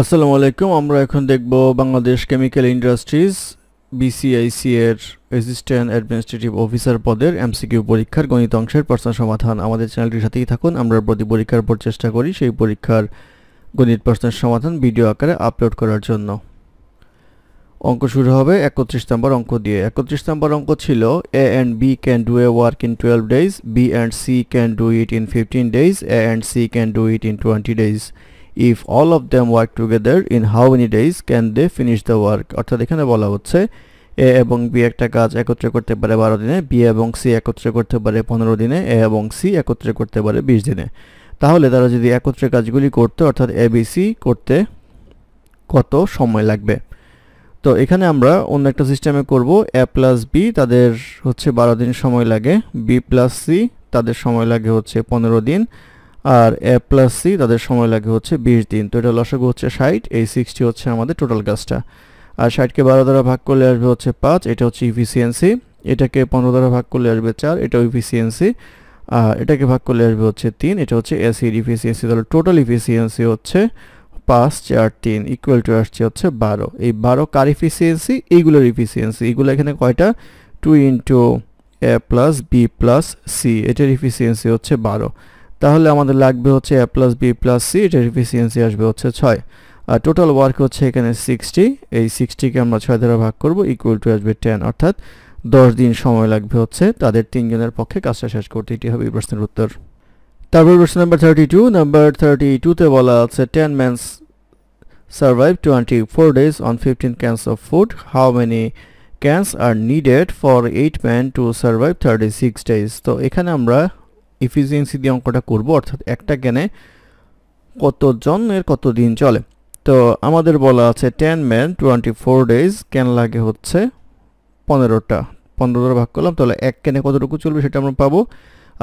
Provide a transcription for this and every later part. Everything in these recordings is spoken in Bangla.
আসসালামু আলাইকুম আমরা এখন দেখব বাংলাদেশ কেমিক্যাল ইন্ডাস্ট্রিজ বিসিআইসি এর অ্যাসিস্ট্যান্ট অ্যাডমিনিস্ট্রেটিভ অফিসার পদের এমসিকিউ পরীক্ষার গণিত অংশের প্রশ্ন সমাধান আমাদের চ্যানেলটির সাথেই থাকুন আমরা প্রতি পরীক্ষার পর চেষ্টা করি সেই পরীক্ষার গণিত প্রশ্নের সমাধান ভিডিও আকারে আপলোড করার জন্য অঙ্ক শুরু হবে একত্রিশ নম্বর অঙ্ক দিয়ে একত্রিশ নম্বর অঙ্ক ছিল A and B can do a work in twelve days B and C can do it in fifteen days A and C can do it in twenty days if all of them work together in how many days can they finish the work অর্থাৎ এখানে বলা হচ্ছে এ এবং বি একটা কাজ একত্রে করতে পারে বারো দিনে বি এবং সি একত্রে করতে পারে পনেরো দিনে এ এবং সি একত্রে করতে পারে বিশ দিনে তাহলে তারা যদি একত্রে কাজগুলি করতে অর্থাৎ এ বি সি করতে কত সময় লাগবে তো এখানে আমরা অন্য একটা সিস্টেমে করব এ প্লাস বি তাদের হচ্ছে বারো দিন সময় লাগে বি প্লাস সি তাদের সময় লাগে হচ্ছে পনেরো দিন আর এ প্লাস সি তাদের সময় লাগে হচ্ছে বিশ দিন তো এটা লসাগু হচ্ছে ষাট এই সিক্সটি হচ্ছে আমাদের টোটাল গাছটা আর ষাটকে বারো দ্বারা ভাগ করলে আসবে হচ্ছে পাঁচ এটা হচ্ছে ইফিসিয়েন্সি e এটাকে পনেরো দ্বারা ভাগ করলে আসবে চার এটাও ইফিসিয়েন্সি e আর এটাকে ভাগ করলে আসবে হচ্ছে তিন এটা হচ্ছে এসির ইফিসিয়েন্সি e তাহলে টোটাল ইফিসিয়েন্সি হচ্ছে পাঁচ চার তিন ইকুয়াল টু আসছে হচ্ছে বারো এই বারো কার ইফিসিয়েন্সি এইগুলোর ইফিসিয়েন্সি এইগুলো এখানে কয়টা two into A plus B plus C এটার ইফিসিয়েন্সি হচ্ছে বারো তাহলে আমাদের লাগবে হচ্ছে A plus B plus C এটার এফিসিয়েন্সি আসবে হচ্ছে ছয় আর টোটাল ওয়ার্ক হচ্ছে এখানে সিক্সটি এই সিক্সটিকে আমরা ছয় দ্বারা ভাগ করব ইকুয়াল টু আসবে টেন অর্থাৎ দশ দিন সময় লাগবে হচ্ছে তাদের তিনজনের পক্ষে কাজটা শেষ করতে এটি হবে এই প্রশ্নের উত্তর তারপর প্রশ্ন number thirty two number thirty টুতে বলা আছে ten mans survive twenty four days on fifteen cans of food how many cans are needed for eight man to survive thirty six days তো এখানে আমরা ইফিসিয়েন্সি দিয়ে অঙ্কটা করব অর্থাৎ একটা জ্ঞানে কতজনের কত দিন চলে তো আমাদের বলা আছে ten man twenty four days can লাগে হচ্ছে পনেরোটা পনেরোটা ভাগ করলাম তাহলে এক ক্যানে কতটুকু চলবে সেটা আমরা পাবো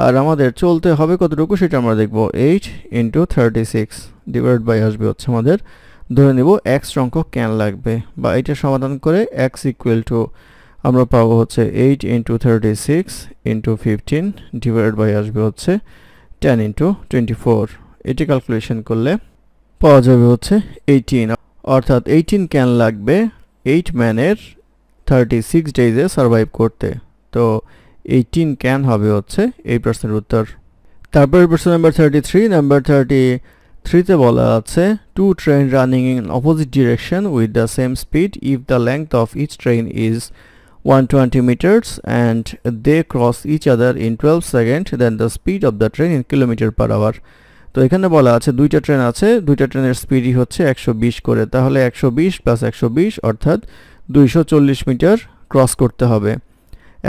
আর আমাদের চলতে হবে কতটুকু সেটা আমরা দেখব eight into thirty six divide by আসবে হচ্ছে আমাদের ধরে নেব এক্স সংখ্যক ক্যান লাগবে বা এটা সমাধান করে এক্স ইকুয়াল টু আমরা পাবো হচ্ছে eight into thirty six into fifteen divide by আসবে হচ্ছে টেন ইন্টু টোয়েন্টি ফোর এটি ক্যালকুলেশন করলে পাওয়া যাবে হচ্ছে এইটিন অর্থাৎ এইটিন ক্যান লাগবে এইট ম্যানের থার্টি সিক্স ডেজে সার্ভাইভ করতে তো এইটিন ক্যান হবে হচ্ছে এই প্রশ্নের উত্তর তারপরে প্রশ্ন number thirty three number thirty থ্রিতে বলা আছে two train running in opposite direction with the same speed if the length of each train is 120 meters and they cross each other in 12 seconds then the speed of the train in kilometer per hour তো এখানে বলা আছে দুইটা ট্রেন আছে দুইটা ট্রেনের স্পিডই হচ্ছে একশো করে তাহলে একশো প্লাস একশো অর্থাৎ দুইশো মিটার ক্রস করতে হবে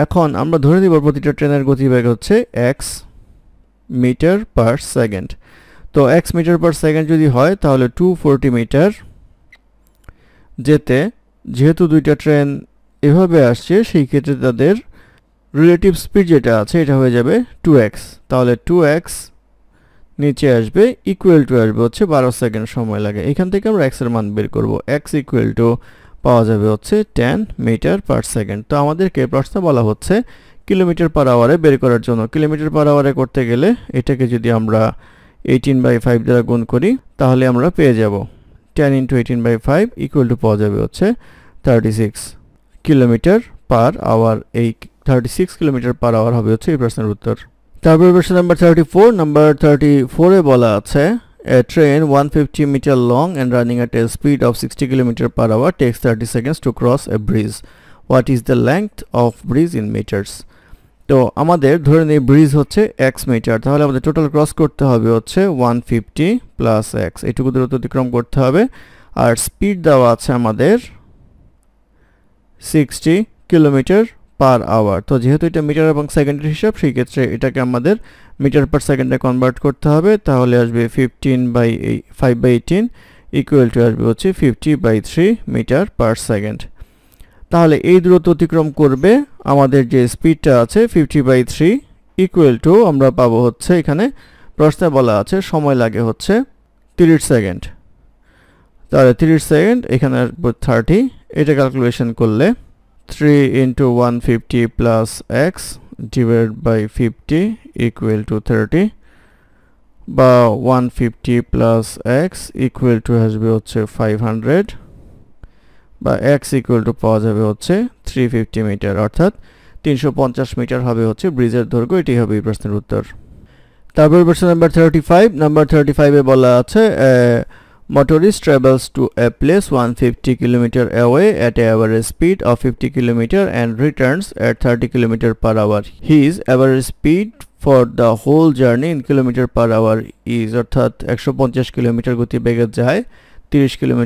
এখন আমরা ধরে দিব প্রতিটা ট্রেনের গতিবেগ হচ্ছে এক্স মিটার পার সেকেন্ড তো এক্স মিটার পার সেকেন্ড যদি হয় তাহলে টু মিটার যেতে যেহেতু দুইটা ট্রেন এভাবে আসছে সেই ক্ষেত্রে তাদের রিলেটিভ স্পিড যেটা আছে এটা হয়ে যাবে টু এক্স তাহলে টু এক্স নিচে আসবে ইকুয়াল টু আসবে হচ্ছে বারো সেকেন্ড সময় লাগে এখান থেকে আমরা এক্সের মান বের করবো এক্স ইকুয়াল টু পাওয়া যাবে হচ্ছে টেন মিটার পার সেকেন্ড তো আমাদেরকে প্রশ্ন বলা হচ্ছে কিলোমিটার পার আওয়ারে বের করার জন্য কিলোমিটার পার আওয়ারে করতে গেলে এটাকে যদি আমরা এইটিন বাই ফাইভ দ্বারা গুণ করি তাহলে আমরা পেয়ে যাব ten into eighteen by five equal to পাওয়া যাবে হচ্ছে thirty six kilometre per hour এই thirty six kilometre per hour হবে হচ্ছে এই প্রশ্নের উত্তর তারপর প্রশ্ন number thirty four number thirty ফোরে বলা আছে A train one fifty metre long and running at a speed of sixty kilometre per hour takes thirty seconds to cross a bridge what is the length of bridge in metres তো আমাদের ধরে নিই ব্রিজ হচ্ছে এক্স মিটার তাহলে আমাদের টোটাল ক্রস করতে হবে হচ্ছে ওয়ান ফিফটি প্লাস এক্স এইটুকু দূরত্ব অতিক্রম করতে হবে আর স্পিড দেওয়া আছে আমাদের সিক্সটি কিলোমিটার পার আওয়ার তো যেহেতু এটা মিটার এবং সেকেন্ডের হিসাব সেই ক্ষেত্রে এটাকে আমাদের মিটার পার সেকেন্ডে কনভার্ট করতে হবে তাহলে আসবে fifteen by five by eighteen equal to আসবে হচ্ছে fifty by three metre per second তাহলে এই দূরত্ব অতিক্রম করবে আমাদের যে স্পিডটা আছে fifty by three equal to আমরা পাবো হচ্ছে এখানে প্রশ্নে বলা আছে সময় লাগে হচ্ছে তিরিশ সেকেন্ড তাহলে তিরিশ সেকেন্ড এখানে থার্টি এটা ক্যালকুলেশন করলে three into one fifty plus X divide by fifty equal to thirty বা one fifty plus X equal to আসবে হচ্ছে ফাইভ হান্ড্রেড বা এক্স ইকুয়াল টু পাওয়া যাবে হচ্ছে থ্রি ফিফটি মিটার অর্থাৎ তিনশো পঞ্চাশ মিটার হবে হচ্ছে ব্রিজের দৈর্ঘ্য এটি হবে এই প্রশ্নের উত্তর তারপর প্রশ্ন number thirty five number thirty ফাইভে বলা আছে Motorist travels to a place 150 km away at an average speed of 50 km and returns at 30 km per hour. His average speed for the whole journey in km per hour is অর্থাৎ 150 km 30 km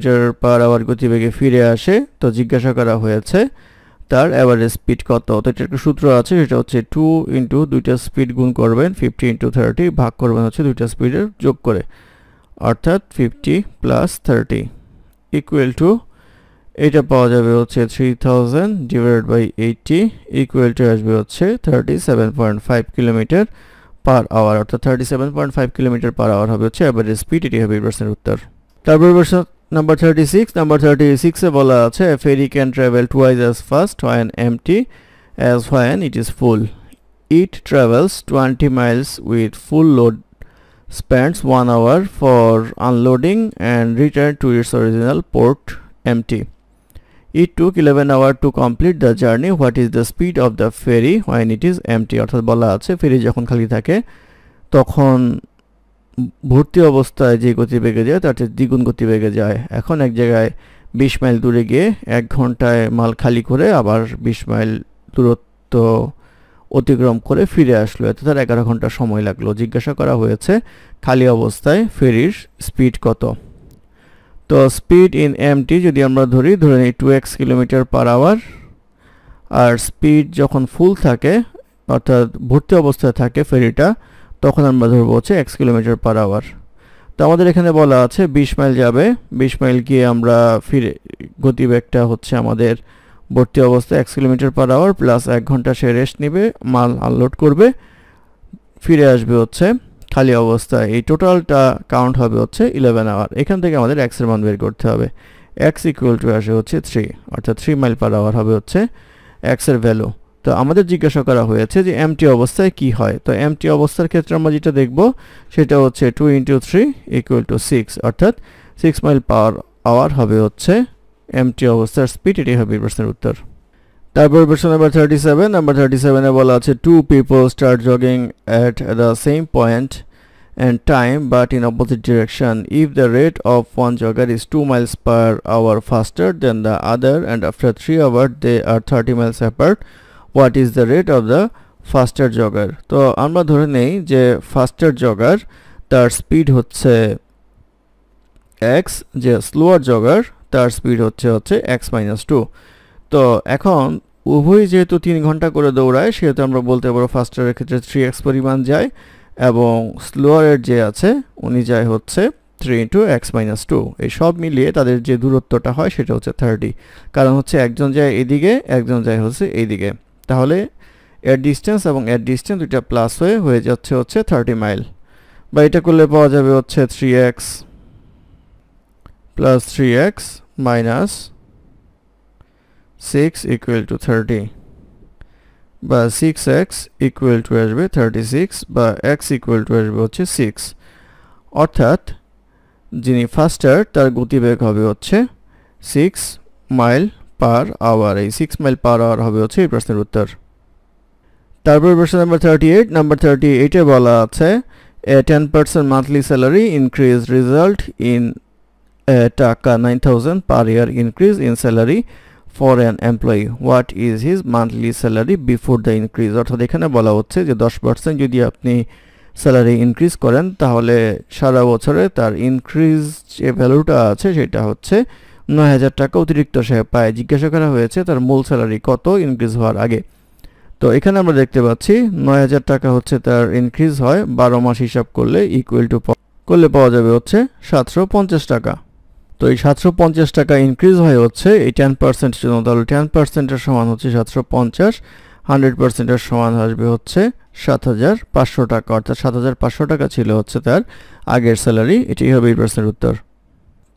per hour গতিবেগে ফিরে আসে তো জিজ্ঞাসা করা হয়েছে তার অ্যাভারেজ স্পিড কত তো এটা একটা সূত্র আছে সেটা হচ্ছে টু ইন্টু দুইটা স্পিড গুণ করবেন ফিফটি ইন্টু থার্টি ভাগ করবেন হচ্ছে দুইটা স্পিডের যোগ করে অর্থাৎ fifty plus thirty equal to এটা পাওয়া যাবে হচ্ছে three thousand divide by eighty equal to আসবে হচ্ছে thirty seven point five kilometre per hour অর্থাৎ thirty seven point five kilometre per hour হবে হচ্ছে অ্যাভারেজ স্পিড এটি হবে প্রশ্নের উত্তর তারপর প্রশ্ন number thirty six number thirty সিক্সে বলা আছে ferry can travel twice as fast when empty as when it is full it travels twenty miles with full load spends one hour for unloading and return to its original port empty. It took 11 hours to complete the journey. What is the speed of the ferry when it is empty? অর্থাৎ বলা আছে ফেরি যখন খালি থাকে তখন ভর্তি অবস্থায় যে গতিবেগে যায় তার চেয়ে দ্বিগুণ গতিবেগে যায় এখন এক জায়গায় বিশ মাইল দূরে গিয়ে এক ঘন্টায় মাল খালি করে আবার বিশ মাইল দূরত্ব অতিক্রম করে ফিরে আসলো এতে তার এগারো ঘন্টা সময় লাগলো জিজ্ঞাসা করা হয়েছে খালি অবস্থায় ফেরির স্পিড কত তো স্পিড ইন এমটি যদি আমরা ধরি ধরে নিই two X kilometre per hour আর স্পিড যখন ফুল থাকে অর্থাৎ ভর্তি অবস্থায় থাকে ফেরিটা তখন আমরা ধরবো হচ্ছে এক্স কিলোমিটার পার আওয়ার তো আমাদের এখানে বলা আছে বিশ মাইল যাবে বিশ মাইল গিয়ে আমরা ফিরে গতিবেগটা হচ্ছে আমাদের ভর্তি অবস্থায় এক কিলোমিটার পার আওয়ার প্লাস এক ঘন্টা সে রেস্ট নেবে মাল আনলোড করবে ফিরে আসবে হচ্ছে খালি অবস্থায় এই টোটালটা কাউন্ট হবে হচ্ছে ইলেভেন আওয়ার এখান থেকে আমাদের এক্সের মান বের করতে হবে এক্স ইকুয়াল টু আসে হচ্ছে থ্রি অর্থাৎ থ্রি মাইল পার আওয়ার হবে হচ্ছে এক্সের ভ্যালু তো আমাদের জিজ্ঞাসা করা হয়েছে যে এমটি অবস্থায় কি হয় তো এমটি অবস্থার ক্ষেত্রে আমরা যেটা দেখব সেটা হচ্ছে two into three equal to six অর্থাৎ সিক্স মাইল পাওয়ার আওয়ার হবে হচ্ছে এমটি অবস্থার স্পিড এটি হবে প্রশ্নের উত্তর তারপর প্রশ্ন number thirty seven number thirty সেভেনে বলা আছে two people start jogging at the same point and time but in opposite direction if the rate of one jogger is 2 miles per hour faster than the other and after 3 hours they are 30 miles apart what is the rate of the faster jogger তো আমরা ধরে নেই যে faster jogger তার স্পিড হচ্ছে x যে slower jogger তার স্পিড হচ্ছে হচ্ছে এক্স মাইনাস টু তো এখন উভয় যেহেতু তিন ঘন্টা করে দৌড়ায় সেহেতু আমরা বলতে পারবো ফাস্টারের ক্ষেত্রে থ্রি এক্স পরিমাণ যায় এবং স্লোয়ারের যে আছে উনি যায় হচ্ছে three into X minus two এই সব মিলিয়ে তাদের যে দূরত্বটা হয় সেটা হচ্ছে থার্টি কারণ হচ্ছে একজন যায় এদিকে একজন যায় হচ্ছে এইদিকে তাহলে এর ডিস্টেন্স এবং এর ডিস্টেন্স দুইটা প্লাস হয়ে হয়ে যাচ্ছে হচ্ছে থার্টি মাইল বা এটা করলে পাওয়া যাবে হচ্ছে three X plus 3x minus 6 equal to 30 বা 6x equal to আসবে 36 বা x equal to আসবে হচ্ছে 6 অর্থাৎ যিনি ফাস্টার তার গতিবেগ হবে হচ্ছে 6 মাইল পার আওয়ার এই 6 মাইল পার আওয়ার হবে হচ্ছে এই প্রশ্নের উত্তর তারপর প্রশ্ন নাম্বার 38 নাম্বার 38 এ বলা আছে a 10% monthly salary increase result in টাকা taka 9000 per year increase in salary for an employee what is his monthly salary before the increase অর্থাৎ এখানে বলা হচ্ছে যে 10% যদি আপনি স্যালারি ইনক্রিজ করেন তাহলে সারা বছরে তার ইনক্রিজ যে ভ্যালুটা আছে সেটা হচ্ছে নয় হাজার টাকা অতিরিক্ত সে পায় জিজ্ঞাসা করা হয়েছে তার মূল স্যালারি কত ইনক্রিজ হওয়ার আগে তো এখানে আমরা দেখতে পাচ্ছি নয় হাজার টাকা হচ্ছে তার ইনক্রিজ হয় বারো মাস হিসাব করলে ইকুয়াল টু করলে পাওয়া যাবে হচ্ছে সাতশো পঞ্চাশ টাকা তো এই সাতশো পঞ্চাশ টাকা ইনক্রিজ হয়ে হচ্ছে এই টেন পার্সেন্ট জন্য তাহলে টেন পার্সেন্টের সমান হচ্ছে সাতশো পঞ্চাশ হান্ড্রেড পার্সেন্টের সমান আসবে হচ্ছে সাত হাজার পাঁচশো টাকা অর্থাৎ সাত হাজার পাঁচশো টাকা ছিল হচ্ছে তার আগের স্যালারি এটি হবে এই প্রশ্নের উত্তর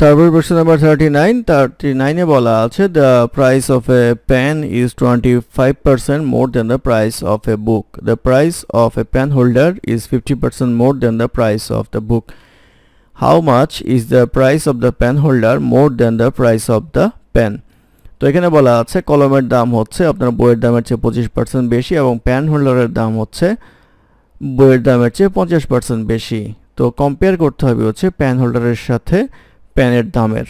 তারপর প্রশ্ন নাম্বার থার্টি নাইন থার্টি নাইনে বলা আছে the price of a pen is twenty five percent more than the price of a book the price of a pen holder is fifty percent more than the price of the book how much is the price of the pen holder more than the price of the pen তো এখানে বলা আছে কলমের দাম হচ্ছে আপনার বইয়ের দামের চেয়ে পঁচিশ পার্সেন্ট বেশি এবং পেন হোল্ডারের দাম হচ্ছে বইয়ের দামের চেয়ে পঞ্চাশ পার্সেন্ট বেশি তো কম্পেয়ার করতে হবে হচ্ছে পেন হোল্ডারের সাথে প্যানের দামের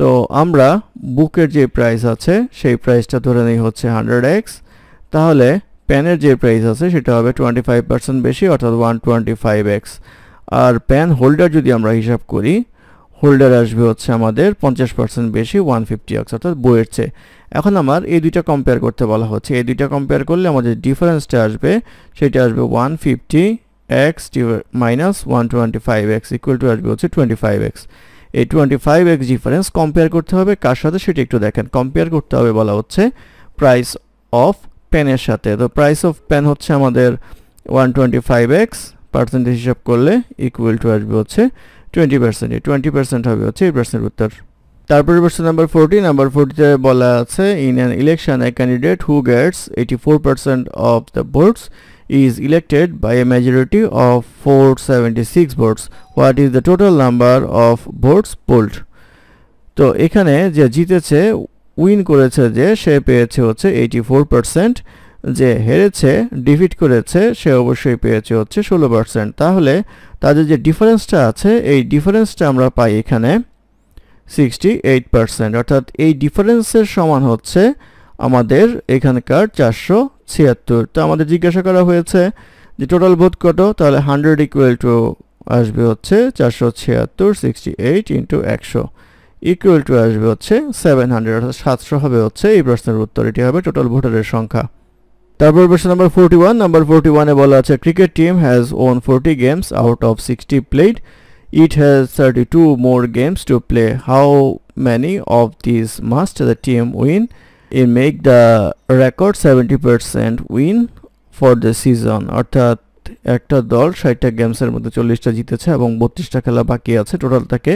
তো আমরা বুকের যে প্রাইস আছে সেই প্রাইসটা ধরে নিই হচ্ছে হান্ড্রেড এক্স তাহলে পেনের যে প্রাইস আছে সেটা হবে টোয়েন্টি ফাইভ পার্সেন্ট বেশি অর্থাৎ ওয়ান টোয়েন্টি ফাইভ এক্স আর প্যান হোল্ডার যদি আমরা হিসাব করি হোল্ডার আসবে হচ্ছে আমাদের পঞ্চাশ পার্সেন্ট বেশি ওয়ান ফিফটি অক্স অর্থাৎ বইয়ের চেয়ে এখন আমার এই দুইটা কম্পেয়ার করতে বলা হচ্ছে এই দুইটা কম্পেয়ার করলে আমাদের ডিফারেন্সটা আসবে সেটা আসবে one fifty X minus one twenty five X equal to আসবে হচ্ছে টোয়েন্টি ফাইভ এক্স এই twenty five X difference compare করতে হবে কার সাথে সেটা একটু দেখেন কম্পেয়ার করতে হবে বলা হচ্ছে প্রাইস অফ পেনের সাথে তো প্রাইস অফ পেন হচ্ছে আমাদের one twenty five X percentage হিসাব করলে ইকুয়াল টু আসবে হচ্ছে টোয়েন্টি পার্সেন্ট টোয়েন্টি পার্সেন্ট হবে হচ্ছে এই প্রশ্নের উত্তর তারপরে প্রশ্ন নাম্বার ফোরটি নাম্বার ফোরটিতে বলা আছে in an election a candidate who gets eighty four percent of the votes by a majority of four seventy six votes what is the total number of votes polled তো এখানে যে জিতেছে উইন করেছে যে সে পেয়েছে হচ্ছে ফোর পার্সেন্ট যে হেরেছে ডিফিট করেছে সে অবশ্যই পেয়েছে হচ্ছে ষোলো পার্সেন্ট তাহলে তাদের যে ডিফারেন্সটা আছে এই ডিফারেন্সটা আমরা পাই এখানে সিক্সটি এইট পার্সেন্ট অর্থাৎ এই ডিফারেন্সের সমান হচ্ছে আমাদের এখানকার চারশো ছিয়াত্তর তো আমাদের জিজ্ঞাসা করা হয়েছে যে টোটাল ভোট কত তাহলে হান্ড্রেড ইকুয়াল টু আসবে হচ্ছে চারশো ছিয়াত্তর সিক্সটি এইট ইন্টু একশো ইকুয়াল টু আসবে হচ্ছে সেভেন হান্ড্রেড অর্থাৎ সাতশো হবে হচ্ছে এই প্রশ্নের উত্তর এটি হবে টোটাল ভোটারের সংখ্যা তারপর প্রশ্ন number forty one number forty ওয়ানে বলা আছে cricket team has won forty games out of sixty played it has thirty two more games to play how many this must the team win in make the record seventy percent win for the season অর্থাৎ একটা দল ষাটটা গেমসের মধ্যে চল্লিশটা জিতেছে এবং বত্রিশটা খেলা বাকি আছে টোটাল তাকে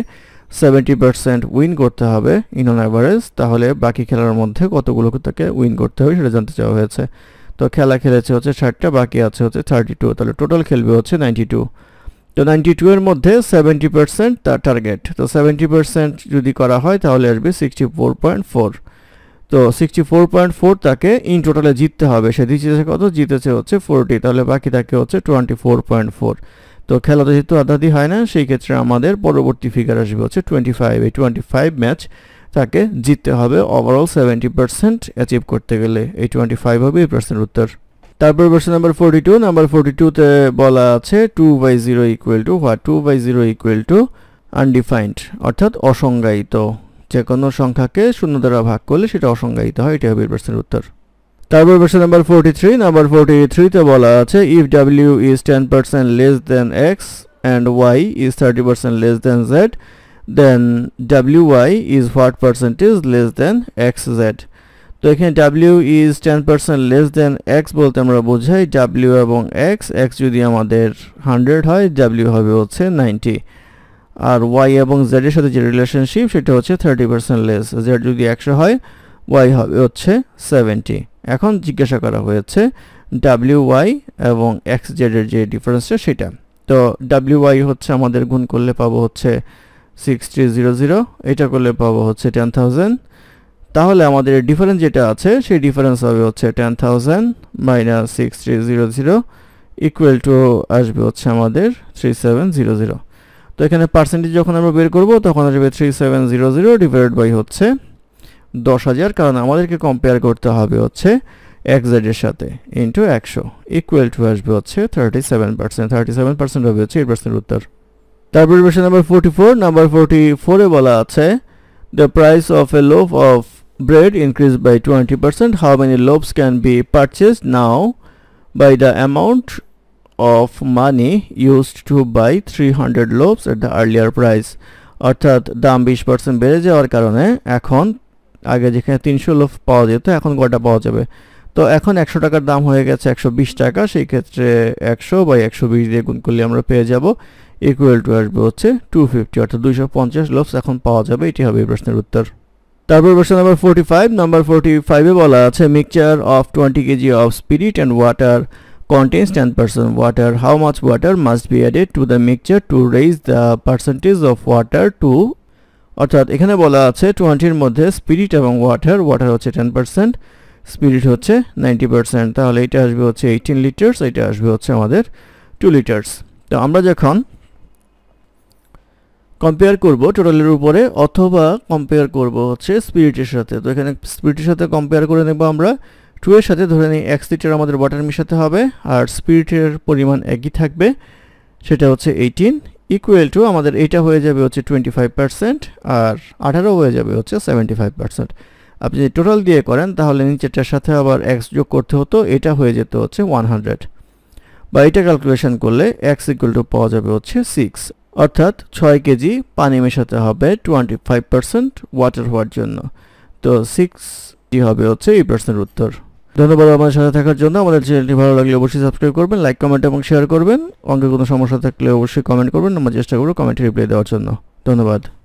সেভেন্টি পার্সেন্ট উইন করতে হবে ইন অন অ্যাভারেজ তাহলে বাকি খেলার মধ্যে কতগুলোকে তাকে উইন করতে হবে সেটা জানতে চাওয়া হয়েছে তো খেলা খেলেছে হচ্ছে ষাটটা বাকি আছে হচ্ছে থার্টি টু তাহলে টোটাল খেলবে হচ্ছে নাইনটি টু তো নাইনটি টু এর মধ্যে সেভেন্টি পার্সেন্ট তার টার্গেট তো সেভেন্টি পার্সেন্ট যদি করা হয় তাহলে আসবে সিক্সটি ফোর পয়েন্ট ফোর তো সিক্সটি ফোর পয়েন্ট ফোর তাকে ইন টোটালে জিততে হবে সে জিতেছে কত জিতেছে হচ্ছে ফোরটি তাহলে বাকি তাকে হচ্ছে টোয়েন্টি ফোর পয়েন্ট ফোর তো খেলাতে যেহেতু আধাদি হয় না সেই ক্ষেত্রে আমাদের পরবর্তী ফিগার আসবে হচ্ছে টোয়েন্টি ফাইভ এই টোয়েন্টি ফাইভ ম্যাচ তাকে জিততে হবে ওভারঅল সেভেন্টি পার্সেন্ট অ্যাচিভ করতে গেলে এই টোয়েন্টি ফাইভ হবে এই প্রশ্নের উত্তর তারপর প্রশ্ন number forty two number forty টুতে বলা আছে two by zero equal to what two by zero equal to undefined অর্থাৎ অসংজ্ঞায়িত যে কোনো সংখ্যাকে শূন্য দ্বারা ভাগ করলে সেটা অসংজ্ঞায়িত হয় এটা হবে এই প্রশ্নের উত্তর তারপর প্রশ্ন number forty three number forty থ্রিতে বলা আছে if W is ten percent less than X and Y is thirty percent less than Z then wy is what is less than xz তো এখানে W is ten percent less than X বলতে আমরা বোঝাই ডাব্লিউ এবং এক্স এক্স যদি আমাদের হান্ড্রেড হয় ডাব্লিউ হবে হচ্ছে নাইনটি আর ওয়াই এবং জেডের সাথে যে রিলেশনশিপ সেটা হচ্ছে থার্টি পার্সেন্ট লেস জেড যদি একশো হয় ওয়াই হবে হচ্ছে সেভেন্টি এখন জিজ্ঞাসা করা হয়েছে ডাব্লিউ ওয়াই এবং এক্স জেডের যে ডিফারেন্সটা সেটা তো ডাব্লিউ ওয়াই হচ্ছে আমাদের গুণ করলে পাবো হচ্ছে সিক্স থ্রি জিরো জিরো এটা করলে পাবো হচ্ছে টেন থাউজেন্ড তাহলে আমাদের ডিফারেন্স যেটা আছে সেই ডিফারেন্স হবে হচ্ছে ten thousand minus six three zero zero equal to আসবে হচ্ছে আমাদের থ্রি সেভেন জিরো জিরো তো এখানে পার্সেন্টেজ যখন আমরা বের করব তখন আসবে three seven zero zero divide by হচ্ছে দশ হাজার কারণ আমাদেরকে কম্পেয়ার করতে হবে হচ্ছে এক্সাইডের সাথে ইন্টু একশো ইকুয়াল টু আসবে হচ্ছে thirty seven percent thirty seven percent হবে হচ্ছে এইট উত্তর তারপরে প্রশ্ন number forty four number forty ফোরে বলা আছে the price of a loaf of bread increase by twenty percent how many loaves can be purchase now by the amount of money used to buy three hundred loaves at the earlier price অর্থাৎ দাম বিশ পার্সেন্ট বেড়ে যাওয়ার কারণে এখন আগে যেখানে তিনশো লোভ পাওয়া যেত এখন গোটা পাওয়া যাবে তো এখন একশো টাকার দাম হয়ে গেছে একশো টাকা সেই ক্ষেত্রে একশো বা একশো বিশ দিয়ে গুণ করলে আমরা পেয়ে যাব ইকুয়াল টু আসবে হচ্ছে টু ফিফটি অর্থাৎ দুইশো পঞ্চাশ লোভস এখন পাওয়া যাবে এটি হবে এই প্রশ্নের উত্তর তারপর প্রশ্ন number forty five number forty ফাইভে বলা আছে mixture of twenty kg of spirit and water contains 10% water how much water must be added to the mixture to raise the percentage of water to অর্থাৎ এখানে বলা আছে টোয়েন্টির মধ্যে স্পিরিট এবং ওয়াটার ওয়াটার হচ্ছে টেন পার্সেন্ট স্পিরিট হচ্ছে নাইনটি পার্সেন্ট তাহলে এটা আসবে হচ্ছে এইটিন লিটার্স এটা আসবে হচ্ছে আমাদের টু লিটার্স তো আমরা যখন কম্পেয়ার করব টোটালের উপরে অথবা কম্পেয়ার করব হচ্ছে স্পিরিটের সাথে তো এখানে স্পিরিটের সাথে কম্পেয়ার করে নেব আমরা টু এর সাথে ধরে নিই এক্স লিটার আমাদের ওয়াটার মিশাতে হবে আর স্পিরিটের পরিমাণ একই থাকবে সেটা হচ্ছে এইটিন ইকুয়াল টু আমাদের এটা হয়ে যাবে হচ্ছে টোয়েন্টি ফাইভ পার্সেন্ট আর আঠারো হয়ে যাবে হচ্ছে সেভেন্টি ফাইভ পার্সেন্ট আপনি যদি টোটাল দিয়ে করেন তাহলে নিচেরটার সাথে আবার এক্স যোগ করতে হতো এটা হয়ে যেত হচ্ছে ওয়ান হান্ড্রেড বা এটা ক্যালকুলেশন করলে এক্স ইকুয়াল টু পাওয়া যাবে হচ্ছে সিক্স অর্থাৎ ছয় কেজি পানি মেশাতে হবে টোয়েন্টি ফাইভ পার্সেন্ট ওয়াটার হওয়ার জন্য তো সিক্সটি হবে হচ্ছে এই প্রশ্নের উত্তর ধন্যবাদ আমাদের সাথে থাকার জন্য আমাদের চ্যানেলটি ভালো লাগলে অবশ্যই সাবস্ক্রাইব করবেন লাইক কমেন্ট এবং শেয়ার করবেন অঙ্কে কোনো সমস্যা থাকলে অবশ্যই কমেন্ট করবেন আমরা চেষ্টা করবো কমেন্টে রিপ্লাই দেওয়ার জন্য ধন্যবাদ